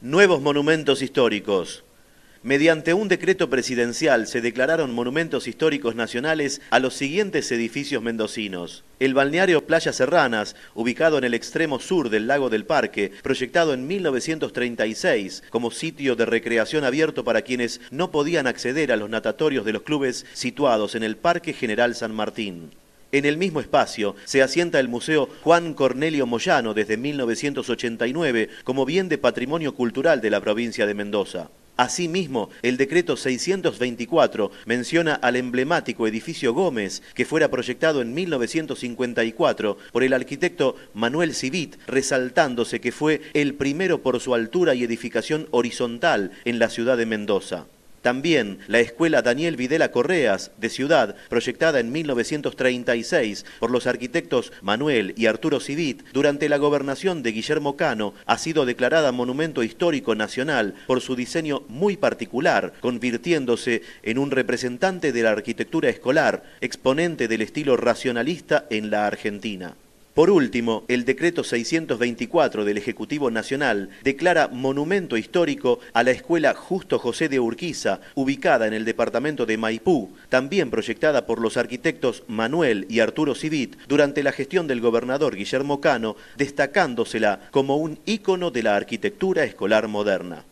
Nuevos monumentos históricos. Mediante un decreto presidencial se declararon monumentos históricos nacionales a los siguientes edificios mendocinos. El balneario Playa Serranas, ubicado en el extremo sur del lago del Parque, proyectado en 1936 como sitio de recreación abierto para quienes no podían acceder a los natatorios de los clubes situados en el Parque General San Martín. En el mismo espacio se asienta el Museo Juan Cornelio Moyano desde 1989 como bien de patrimonio cultural de la provincia de Mendoza. Asimismo, el decreto 624 menciona al emblemático edificio Gómez, que fuera proyectado en 1954 por el arquitecto Manuel Civit, resaltándose que fue el primero por su altura y edificación horizontal en la ciudad de Mendoza. También la escuela Daniel Videla Correas de Ciudad, proyectada en 1936 por los arquitectos Manuel y Arturo Civit durante la gobernación de Guillermo Cano, ha sido declarada Monumento Histórico Nacional por su diseño muy particular, convirtiéndose en un representante de la arquitectura escolar, exponente del estilo racionalista en la Argentina. Por último, el decreto 624 del Ejecutivo Nacional declara monumento histórico a la escuela Justo José de Urquiza, ubicada en el departamento de Maipú, también proyectada por los arquitectos Manuel y Arturo Civit durante la gestión del gobernador Guillermo Cano, destacándosela como un ícono de la arquitectura escolar moderna.